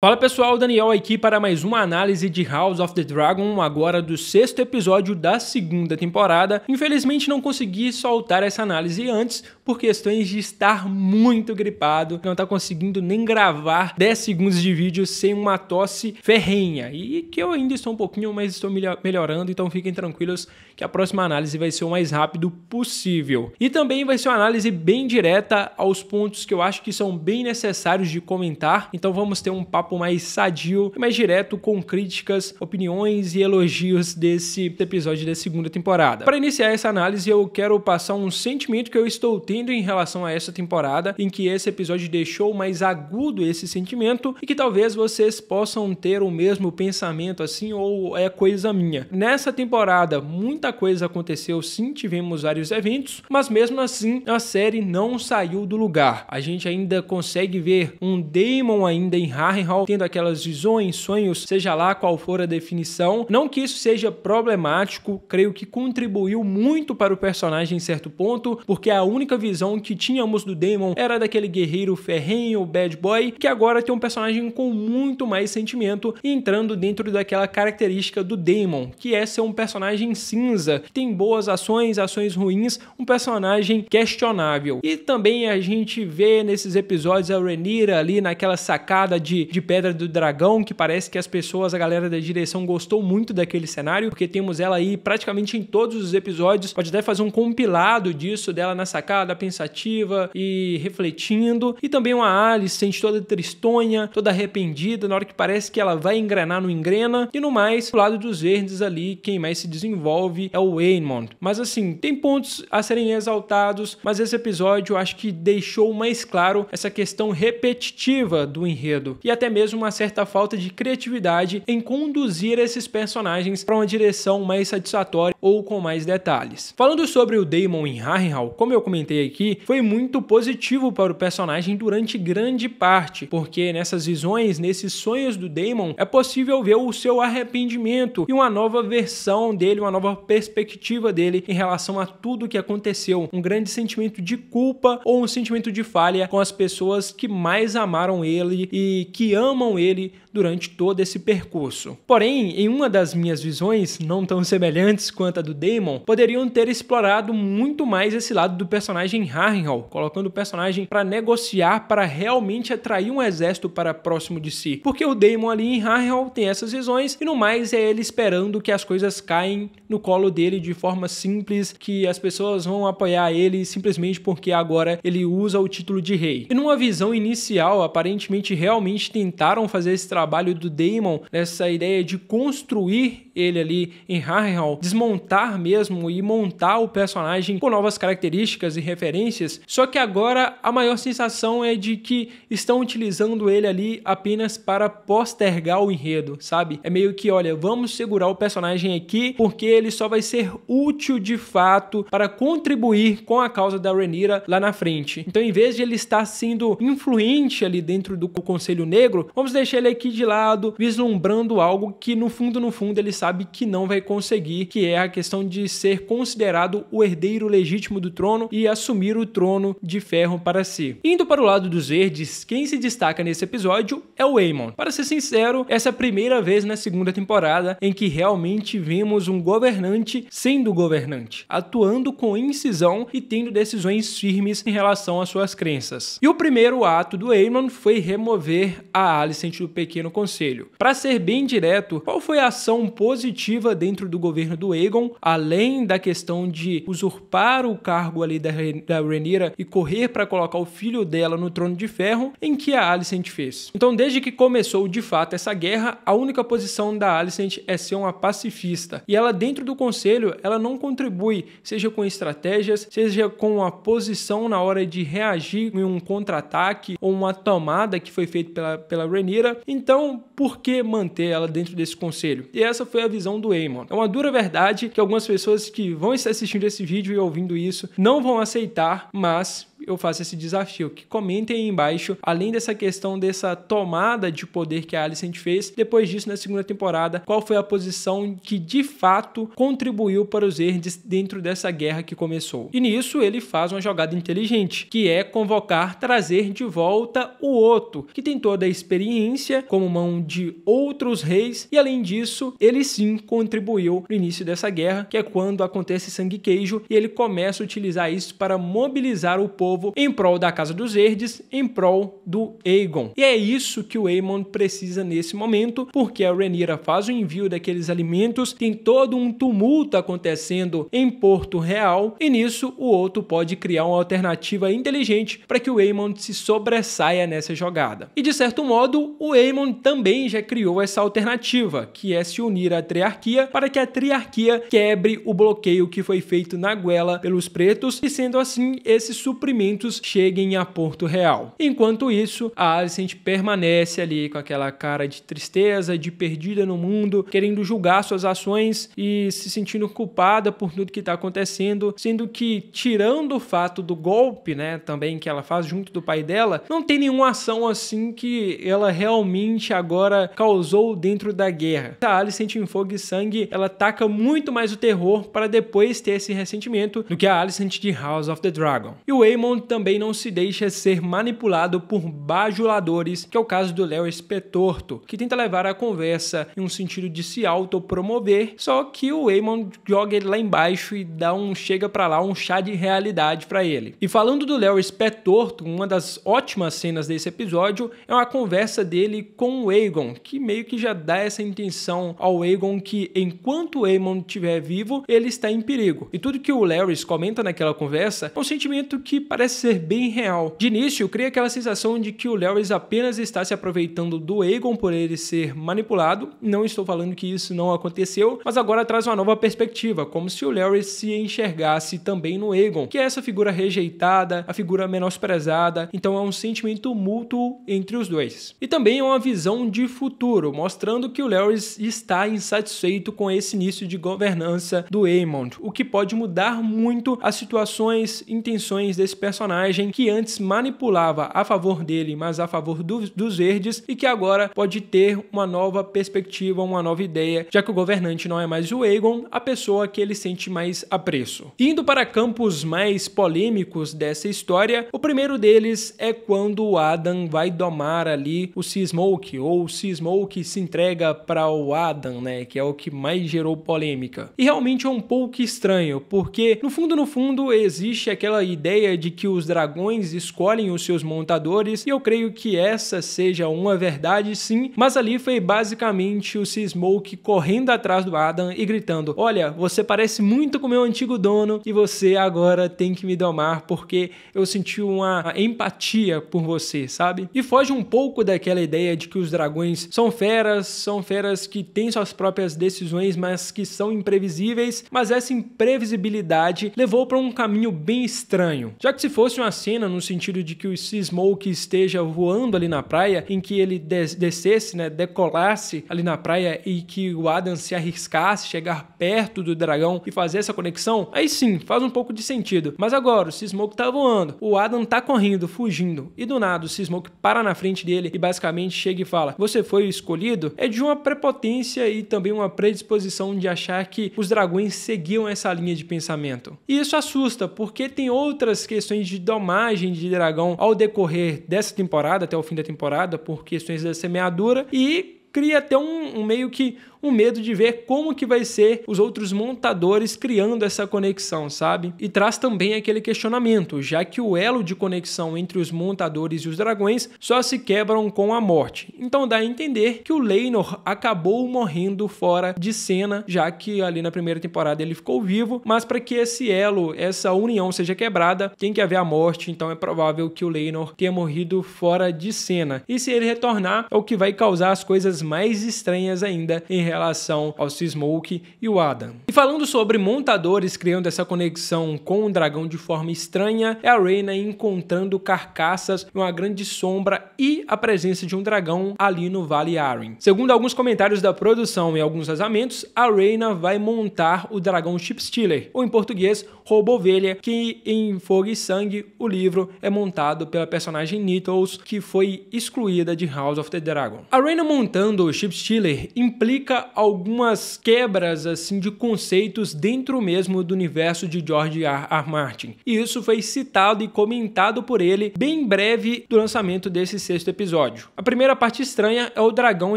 Fala pessoal, Daniel aqui para mais uma análise de House of the Dragon, agora do sexto episódio da segunda temporada. Infelizmente não consegui soltar essa análise antes por questões de estar muito gripado, não tá conseguindo nem gravar 10 segundos de vídeo sem uma tosse ferrenha. E que eu ainda estou um pouquinho, mas estou melhorando, então fiquem tranquilos que a próxima análise vai ser o mais rápido possível. E também vai ser uma análise bem direta aos pontos que eu acho que são bem necessários de comentar, então vamos ter um papo papo mais sadio e mais direto com críticas, opiniões e elogios desse episódio da segunda temporada. Para iniciar essa análise, eu quero passar um sentimento que eu estou tendo em relação a essa temporada, em que esse episódio deixou mais agudo esse sentimento e que talvez vocês possam ter o mesmo pensamento assim ou é coisa minha. Nessa temporada, muita coisa aconteceu, sim, tivemos vários eventos, mas mesmo assim a série não saiu do lugar. A gente ainda consegue ver um Damon ainda em Harrenhal mental, tendo aquelas visões, sonhos, seja lá qual for a definição. Não que isso seja problemático, creio que contribuiu muito para o personagem em certo ponto, porque a única visão que tínhamos do demon era daquele guerreiro ferrenho, bad boy, que agora tem um personagem com muito mais sentimento, entrando dentro daquela característica do demon, que é ser um personagem cinza, que tem boas ações, ações ruins, um personagem questionável. E também a gente vê nesses episódios a Renira ali naquela sacada de, de Pedra do Dragão, que parece que as pessoas, a galera da direção gostou muito daquele cenário, porque temos ela aí praticamente em todos os episódios. Pode até fazer um compilado disso, dela na sacada, pensativa e refletindo. E também uma Alice, sente toda tristonha, toda arrependida, na hora que parece que ela vai engrenar, não engrena. E no mais, do lado dos verdes ali, quem mais se desenvolve é o Waymond. Mas assim, tem pontos a serem exaltados, mas esse episódio eu acho que deixou mais claro essa questão repetitiva do enredo. E até mesmo mesmo uma certa falta de criatividade em conduzir esses personagens para uma direção mais satisfatória ou com mais detalhes. Falando sobre o Damon em Harrenhal, como eu comentei aqui, foi muito positivo para o personagem durante grande parte, porque nessas visões, nesses sonhos do Damon, é possível ver o seu arrependimento e uma nova versão dele, uma nova perspectiva dele em relação a tudo o que aconteceu, um grande sentimento de culpa ou um sentimento de falha com as pessoas que mais amaram ele e que amam amam ele durante todo esse percurso. Porém, em uma das minhas visões, não tão semelhantes quanto a do Damon, poderiam ter explorado muito mais esse lado do personagem Harrenhal, colocando o personagem para negociar para realmente atrair um exército para próximo de si. Porque o Damon ali em Harrenhal tem essas visões e no mais é ele esperando que as coisas caem no colo dele de forma simples, que as pessoas vão apoiar ele simplesmente porque agora ele usa o título de rei. E numa visão inicial, aparentemente realmente tentando tentaram fazer esse trabalho do Damon, nessa ideia de construir ele ali em Harrenhal, desmontar mesmo e montar o personagem com novas características e referências. Só que agora a maior sensação é de que estão utilizando ele ali apenas para postergar o enredo, sabe? É meio que, olha, vamos segurar o personagem aqui porque ele só vai ser útil de fato para contribuir com a causa da Renira lá na frente. Então, em vez de ele estar sendo influente ali dentro do Conselho Negro, Vamos deixar ele aqui de lado, vislumbrando algo que no fundo, no fundo, ele sabe que não vai conseguir, que é a questão de ser considerado o herdeiro legítimo do trono e assumir o trono de ferro para si. Indo para o lado dos verdes, quem se destaca nesse episódio é o Aemon. Para ser sincero, essa é a primeira vez na segunda temporada em que realmente vemos um governante sendo governante, atuando com incisão e tendo decisões firmes em relação às suas crenças. E o primeiro ato do Aemon foi remover a Alicent do Pequeno Conselho. Para ser bem direto, qual foi a ação positiva dentro do governo do Egon, além da questão de usurpar o cargo ali da, da Renira e correr para colocar o filho dela no trono de ferro, em que a Alicent fez? Então, desde que começou de fato essa guerra, a única posição da Alicent é ser uma pacifista. E ela, dentro do conselho, ela não contribui, seja com estratégias, seja com a posição na hora de reagir em um contra-ataque ou uma tomada que foi feita pela, pela pela Rhaenyra, então por que manter ela dentro desse conselho? E essa foi a visão do Aemon. É uma dura verdade que algumas pessoas que vão estar assistindo esse vídeo e ouvindo isso não vão aceitar, mas eu faço esse desafio, que comentem aí embaixo, além dessa questão dessa tomada de poder que a Alicent fez, depois disso na segunda temporada, qual foi a posição que de fato contribuiu para os Verdes dentro dessa guerra que começou. E nisso ele faz uma jogada inteligente, que é convocar, trazer de volta o Otto, que tem toda a experiência como mão de outros reis e além disso, ele sim contribuiu no início dessa guerra, que é quando acontece sangue queijo e ele começa a utilizar isso para mobilizar o povo povo, em prol da Casa dos Verdes, em prol do Aegon. E é isso que o Aemon precisa nesse momento, porque a Renira faz o envio daqueles alimentos, tem todo um tumulto acontecendo em Porto Real, e nisso o outro pode criar uma alternativa inteligente para que o Aemon se sobressaia nessa jogada. E de certo modo, o Aemon também já criou essa alternativa, que é se unir à Triarquia para que a Triarquia quebre o bloqueio que foi feito na Guela pelos pretos, e sendo assim esse suprimento suprimentos cheguem a Porto Real. Enquanto isso, a Alicent permanece ali com aquela cara de tristeza, de perdida no mundo, querendo julgar suas ações e se sentindo culpada por tudo que está acontecendo, sendo que, tirando o fato do golpe, né, também que ela faz junto do pai dela, não tem nenhuma ação assim que ela realmente agora causou dentro da guerra. A Alicent em Fogo e Sangue, ela taca muito mais o terror para depois ter esse ressentimento do que a Alicent de House of the Dragon. E o Aemon também não se deixa ser manipulado por bajuladores, que é o caso do Léo Espetorto, que tenta levar a conversa em um sentido de se autopromover, só que o Eamon joga ele lá embaixo e dá um chega para lá, um chá de realidade para ele. E falando do Léo Espetorto, uma das ótimas cenas desse episódio é uma conversa dele com o Aegon, que meio que já dá essa intenção ao Aegon que enquanto o Aemon estiver vivo, ele está em perigo. E tudo que o Larry comenta naquela conversa é um sentimento que parece ser bem real. De início, cria aquela sensação de que o Lewis apenas está se aproveitando do Egon por ele ser manipulado. Não estou falando que isso não aconteceu, mas agora traz uma nova perspectiva, como se o Lewis se enxergasse também no Egon, que é essa figura rejeitada, a figura menosprezada. Então é um sentimento mútuo entre os dois. E também é uma visão de futuro, mostrando que o Lewis está insatisfeito com esse início de governança do Aemond, o que pode mudar muito as situações, intenções desse personagem que antes manipulava a favor dele, mas a favor do, dos verdes, e que agora pode ter uma nova perspectiva, uma nova ideia, já que o governante não é mais o Aegon, a pessoa que ele sente mais apreço. Indo para campos mais polêmicos dessa história, o primeiro deles é quando o Adam vai domar ali o Seasmoke, ou o Seasmoke se entrega para o Adam, né, que é o que mais gerou polêmica. E realmente é um pouco estranho, porque no fundo, no fundo, existe aquela ideia de que os dragões escolhem os seus montadores, e eu creio que essa seja uma verdade sim, mas ali foi basicamente o que correndo atrás do Adam e gritando: Olha, você parece muito com meu antigo dono e você agora tem que me domar porque eu senti uma empatia por você, sabe? E foge um pouco daquela ideia de que os dragões são feras, são feras que têm suas próprias decisões, mas que são imprevisíveis, mas essa imprevisibilidade levou para um caminho bem estranho. Já que se se fosse uma cena no sentido de que o Seasmoke esteja voando ali na praia, em que ele des descesse, né, decolasse ali na praia e que o Adam se arriscasse chegar perto do dragão e fazer essa conexão, aí sim, faz um pouco de sentido. Mas agora, o Smoke tá voando, o Adam tá correndo, fugindo, e do nada o Smoke para na frente dele e basicamente chega e fala: Você foi escolhido? É de uma prepotência e também uma predisposição de achar que os dragões seguiam essa linha de pensamento. E isso assusta, porque tem outras questões questões de domagem de dragão ao decorrer dessa temporada, até o fim da temporada, por questões da semeadura, e cria até um, um meio que um medo de ver como que vai ser os outros montadores criando essa conexão, sabe? E traz também aquele questionamento, já que o elo de conexão entre os montadores e os dragões só se quebram com a morte. Então dá a entender que o Leinor acabou morrendo fora de cena, já que ali na primeira temporada ele ficou vivo, mas para que esse elo, essa união seja quebrada, tem que haver a morte, então é provável que o Leinor tenha morrido fora de cena. E se ele retornar, é o que vai causar as coisas mais estranhas ainda em relação ao Seasmoke e o Adam. E falando sobre montadores criando essa conexão com o dragão de forma estranha, é a Reina encontrando carcaças e uma grande sombra e a presença de um dragão ali no Vale Arryn. Segundo alguns comentários da produção e alguns vazamentos, a Reina vai montar o dragão Chipstealer, ou em português, Roubo Ovelha, que em Fogo e Sangue, o livro é montado pela personagem Needles, que foi excluída de House of the Dragon. A Reina montando o Chipstealer implica algumas quebras assim de conceitos dentro mesmo do universo de George R. R. Martin. E isso foi citado e comentado por ele bem breve do lançamento desse sexto episódio. A primeira parte estranha é o dragão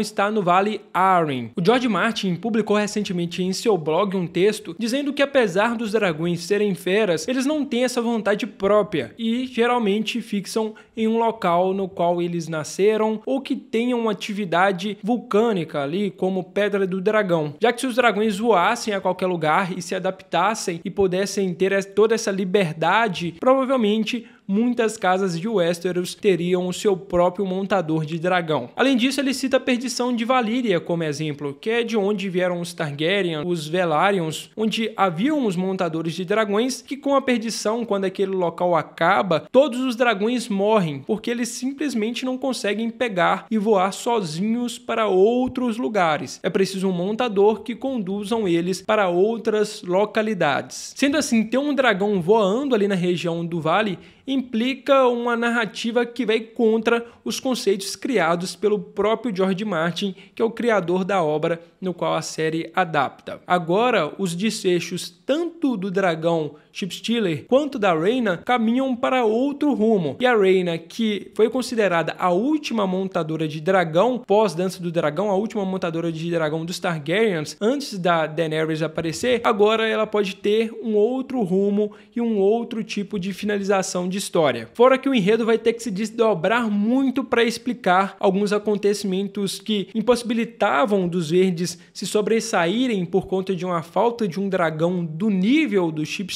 estar no Vale Arryn. O George Martin publicou recentemente em seu blog um texto dizendo que apesar dos dragões serem feras, eles não têm essa vontade própria e geralmente fixam em um local no qual eles nasceram ou que tenham uma atividade vulcânica ali, como pedra Pedra do Dragão, já que se os dragões voassem a qualquer lugar e se adaptassem e pudessem ter toda essa liberdade, provavelmente muitas casas de Westeros teriam o seu próprio montador de dragão. Além disso, ele cita a perdição de Valyria como exemplo, que é de onde vieram os Targaryen, os Velaryon, onde haviam os montadores de dragões que com a perdição, quando aquele local acaba, todos os dragões morrem, porque eles simplesmente não conseguem pegar e voar sozinhos para outros lugares. É preciso um montador que conduzam eles para outras localidades. Sendo assim, ter um dragão voando ali na região do vale implica uma narrativa que vai contra os conceitos criados pelo próprio George Martin, que é o criador da obra no qual a série adapta. Agora, os desfechos tanto do dragão Chipstealer quanto da Reina caminham para outro rumo. E a Reina, que foi considerada a última montadora de dragão, pós-dança do dragão, a última montadora de dragão dos Targaryens, antes da Daenerys aparecer, agora ela pode ter um outro rumo e um outro tipo de finalização de história. Fora que o enredo vai ter que se desdobrar muito para explicar alguns acontecimentos que impossibilitavam dos verdes se sobressaírem por conta de uma falta de um dragão do nível do Chip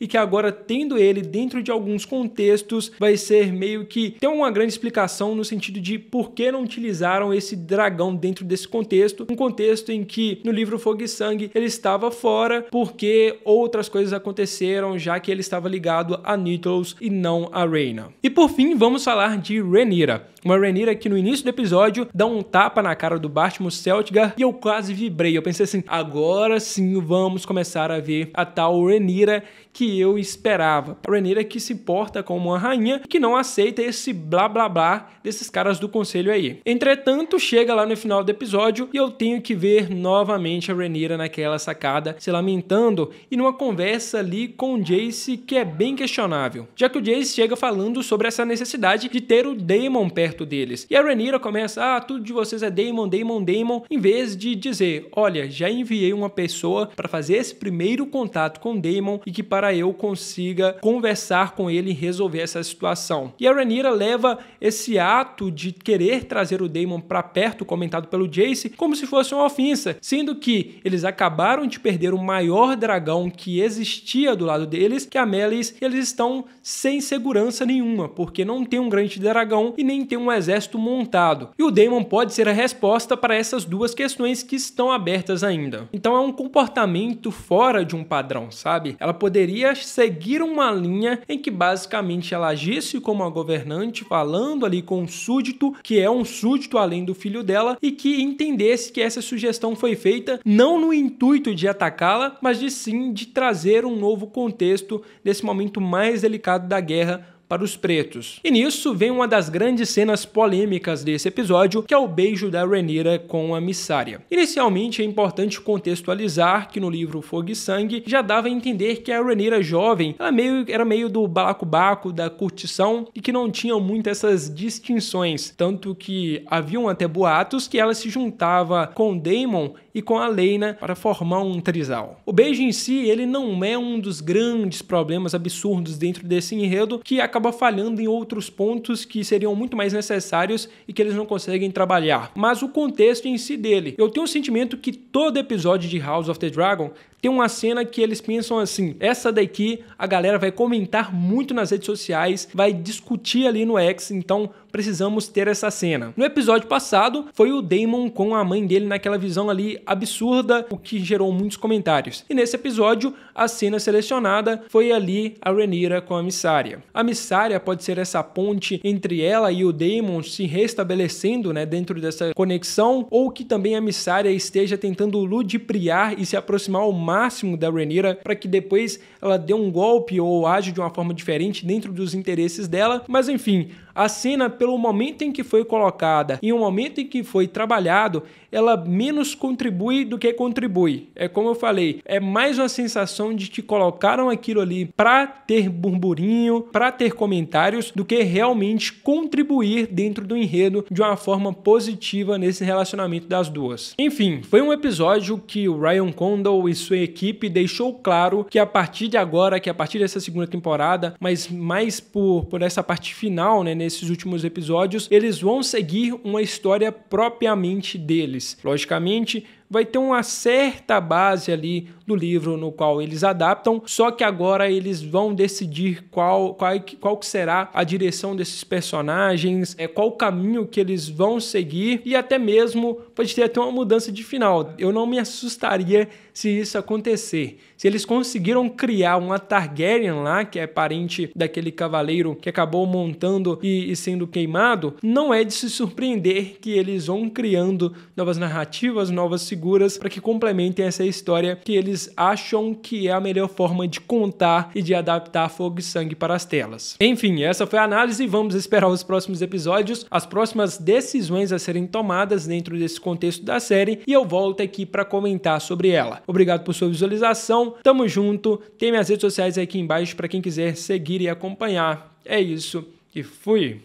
e que agora tendo ele dentro de alguns contextos vai ser meio que ter uma grande explicação no sentido de por que não utilizaram esse dragão dentro desse contexto, um contexto em que no livro Fogo e Sangue ele estava fora porque outras coisas aconteceram, já que ele estava ligado a Nitros e não a Reina. E por fim, vamos falar de Renira, uma Renira que no início do episódio dá um tapa na cara do Bartmus Celtgar e eu quase vibrei. Eu pensei assim, agora sim vamos começar a ver a tal Renira que eu esperava. A Rhaenyra que se porta como uma rainha que não aceita esse blá blá blá desses caras do conselho aí. Entretanto, chega lá no final do episódio e eu tenho que ver novamente a Rhaenyra naquela sacada se lamentando e numa conversa ali com o Jace que é bem questionável, já que o Jace chega falando sobre essa necessidade de ter o Daemon perto deles. E a Rhaenyra começa, ah, tudo de vocês é Daemon, Daemon, Daemon, em vez de dizer, olha, já enviei uma pessoa para fazer esse primeiro contato com Daemon e que para para eu consiga conversar com ele e resolver essa situação. E a Rhaenyra leva esse ato de querer trazer o Daemon para perto, comentado pelo Jace, como se fosse uma ofensa, sendo que eles acabaram de perder o maior dragão que existia do lado deles, que é a Melis, eles estão sem segurança nenhuma, porque não tem um grande dragão e nem tem um exército montado. E o Daemon pode ser a resposta para essas duas questões que estão abertas ainda. Então é um comportamento fora de um padrão, sabe? Ela poderia seria seguir uma linha em que basicamente ela agisse como a governante, falando ali com um súdito, que é um súdito além do filho dela, e que entendesse que essa sugestão foi feita não no intuito de atacá-la, mas de sim de trazer um novo contexto desse momento mais delicado da guerra para os pretos. E nisso vem uma das grandes cenas polêmicas desse episódio, que é o beijo da Renira com a missária. Inicialmente é importante contextualizar que no livro Fogo e Sangue já dava a entender que a Renira jovem ela meio, era meio do balacobaco, da curtição e que não tinha muito essas distinções, tanto que haviam até boatos que ela se juntava com Damon e com a Leina para formar um trisal. O beijo em si, ele não é um dos grandes problemas absurdos dentro desse enredo que acaba acaba falhando em outros pontos que seriam muito mais necessários e que eles não conseguem trabalhar. Mas o contexto em si dele. Eu tenho o sentimento que todo episódio de House of the Dragon tem uma cena que eles pensam assim: essa daqui a galera vai comentar muito nas redes sociais, vai discutir ali no X, então precisamos ter essa cena. No episódio passado, foi o Damon com a mãe dele naquela visão ali absurda, o que gerou muitos comentários. E nesse episódio, a cena selecionada foi ali a Renira com a missária. A missária pode ser essa ponte entre ela e o Damon se restabelecendo né, dentro dessa conexão, ou que também a missária esteja tentando ludibriar e se aproximar ao máximo da Renira para que depois ela dê um golpe ou age de uma forma diferente dentro dos interesses dela, mas enfim, a cena, pelo momento em que foi colocada e o momento em que foi trabalhado, ela menos contribui do que contribui. É como eu falei, é mais uma sensação de que colocaram aquilo ali para ter burburinho, para ter comentários, do que realmente contribuir dentro do enredo de uma forma positiva nesse relacionamento das duas. Enfim, foi um episódio que o Ryan Condal e sua equipe deixou claro que a partir de agora, que a partir dessa segunda temporada, mas mais por, por essa parte final, né, nesses últimos episódios, eles vão seguir uma história propriamente deles. Logicamente, vai ter uma certa base ali do livro no qual eles adaptam, só que agora eles vão decidir qual, qual, é qual será a direção desses personagens, é, qual o caminho que eles vão seguir e até mesmo pode ter até uma mudança de final. Eu não me assustaria se isso acontecer se eles conseguiram criar uma Targaryen lá, que é parente daquele cavaleiro que acabou montando e, e sendo queimado, não é de se surpreender que eles vão criando novas narrativas, novas figuras para que complementem essa história que eles acham que é a melhor forma de contar e de adaptar Fogo e Sangue para as telas. Enfim, essa foi a análise. Vamos esperar os próximos episódios, as próximas decisões a serem tomadas dentro desse contexto da série e eu volto aqui para comentar sobre ela. Obrigado por sua visualização tamo junto. Tem minhas redes sociais aqui embaixo para quem quiser seguir e acompanhar. É isso e fui!